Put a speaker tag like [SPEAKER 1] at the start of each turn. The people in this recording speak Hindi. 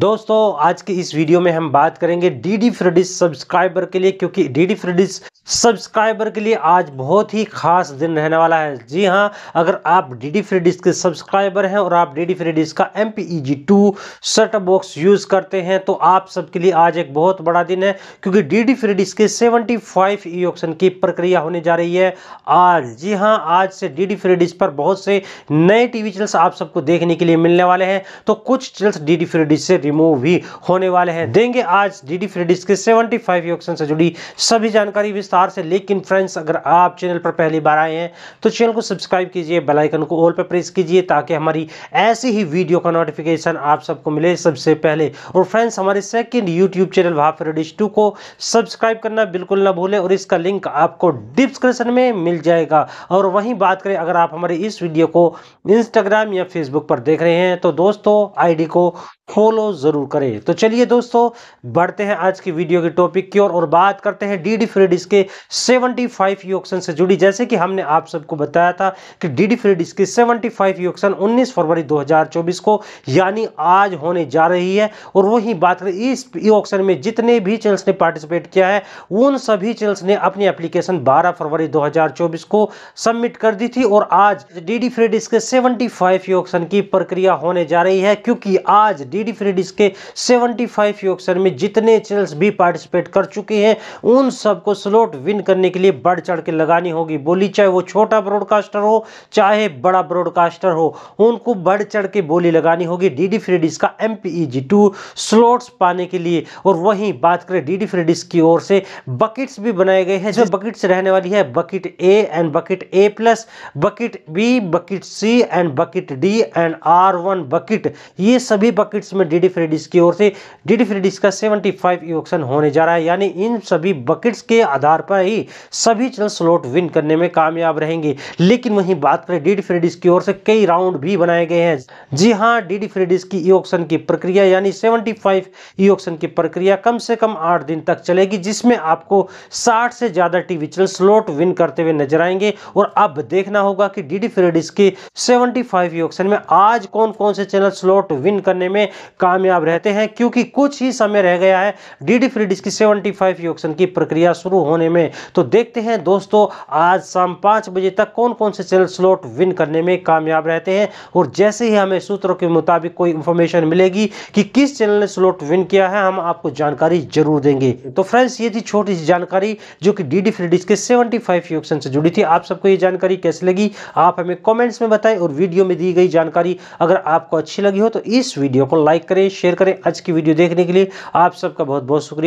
[SPEAKER 1] दोस्तों आज की इस वीडियो में हम बात करेंगे डीडी फ्रेडिस सब्सक्राइबर के लिए क्योंकि डीडी फ्रेडिस सब्सक्राइबर के लिए आज बहुत ही खास दिन रहने वाला है जी हाँ अगर आप डीडी फ्रेडिस के सब्सक्राइबर हैं और आप डीडी फ्रेडिस का M P E G two set box use करते हैं तो आप सबके लिए आज एक बहुत बड़ा दिन है क्योंकि डीडी फ्रेडिस के सेवेंटी फाइव ई ऑप्शन की प्रक्रिया होने जा रही है आज जी हाँ आज से डी फ्रेडिस पर बहुत से नए टी वी चैनल्स आप सबको देखने के लिए मिलने वाले हैं तो कुछ चैनल्स डी फ्रेडिस से रिमूव भी होने वाले हैं देंगे आज डीडी फ्री डिस्क के 75 ऑप्शन से जुड़ी सभी जानकारी विस्तार से लेकिन फ्रेंड्स अगर आप चैनल पर पहली बार आए हैं तो चैनल को सब्सक्राइब कीजिए बेलाइकन को ऑल पर प्रेस कीजिए ताकि हमारी ऐसी ही वीडियो का नोटिफिकेशन आप सबको मिले सबसे पहले और फ्रेंड्स हमारे सेकेंड यूट्यूब चैनल भाप फ्रेडिस टू को सब्सक्राइब करना बिल्कुल ना भूलें और इसका लिंक आपको डिस्क्रिप्शन में मिल जाएगा और वहीं बात करें अगर आप हमारे इस वीडियो को इंस्टाग्राम या फेसबुक पर देख रहे हैं तो दोस्तों आईडी को फॉलो ज़रूर करें तो चलिए दोस्तों बढ़ते हैं आज की वीडियो के टॉपिक की ओर और, और बात करते हैं डी डी फ्रेडिस के 75 योक्सन e से जुड़ी जैसे कि हमने आप सबको बताया था कि डी डी फ्रेडिस की 75 योक्सन 19 फरवरी 2024 को यानी आज होने जा रही है और वही बात करें इस ऑप्शन e में जितने भी चैनल्स ने पार्टिसिपेट किया है उन सभी चैनल्स ने अपनी एप्लीकेशन बारह फरवरी 2024 को सबमिट कर दी थी और आज डी डी फ्रेडिस के सेवेंटी फाइव योक्सन e की प्रक्रिया होने जा रही है क्योंकि आज डी डी सीरीज के 75 योगसर में जितने चैनल्स भी पार्टिसिपेट कर चुके हैं उन सबको स्लॉट विन करने के लिए बढ़ चढ़ के लगानी होगी बोली चाहे वो छोटा ब्रॉडकास्टर हो चाहे बड़ा ब्रॉडकास्टर हो उनको बढ़ चढ़ के बोली लगानी होगी डी डी फ्रेडिस का M P E G two slots पाने के लिए और वहीं बात करें डी डी फ्रेडिस की ओर से बकेट्स भी बनाए गए हैं जो बकेट्स रहने वाली है bucket A and bucket A plus bucket B bucket C and bucket D and R one bucket ये सभी बकेट्स में डी डी फ्रेडिस की ओर से डीडी फ्रेडिस का 75 इलेक्शन होने जा रहा है यानी इन सभी बकेट्स के आधार पर ही सभी चैनल स्लॉट विन करने में कामयाब रहेंगे लेकिन वहीं बात करें डीडी फ्रेडिस की ओर से कई राउंड भी बनाए गए हैं जी हाँ डीडी फ्रेडिस की इलेक्शन की प्रक्रिया यानी सेवेंटी फाइव इलेक्शन की प्रक्रिया कम से कम आठ दिन तक चलेगी जिसमें आपको साठ से ज़्यादा टीवी चैनल स्लॉट विन करते हुए नजर आएंगे और अब देखना होगा कि डीडी फ्रेडिस के सेवेंटी फाइव इलेक्शन में आज कौन कौन से चैनल स्लॉट विन करने में काम कामयाब रहते हैं क्योंकि कुछ ही समय रह गया है डीडी फ्रीडिस की 75 योगसन की प्रक्रिया शुरू होने में तो देखते हैं दोस्तों आज शाम पाँच बजे तक कौन कौन से चैनल स्लॉट विन करने में कामयाब रहते हैं और जैसे ही हमें सूत्रों के मुताबिक कोई इन्फॉर्मेशन मिलेगी कि किस चैनल ने स्लॉट विन किया है हम आपको जानकारी जरूर देंगे तो फ्रेंड्स ये थी छोटी सी जानकारी जो कि डी डी के 75 योगसन से जुड़ी थी आप सबको ये जानकारी कैसे लगी आप हमें कॉमेंट्स में बताएं और वीडियो में दी गई जानकारी अगर आपको अच्छी लगी हो तो इस वीडियो को लाइक करें करें शेयर करें आज की वीडियो देखने के लिए आप सबका बहुत बहुत शुक्रिया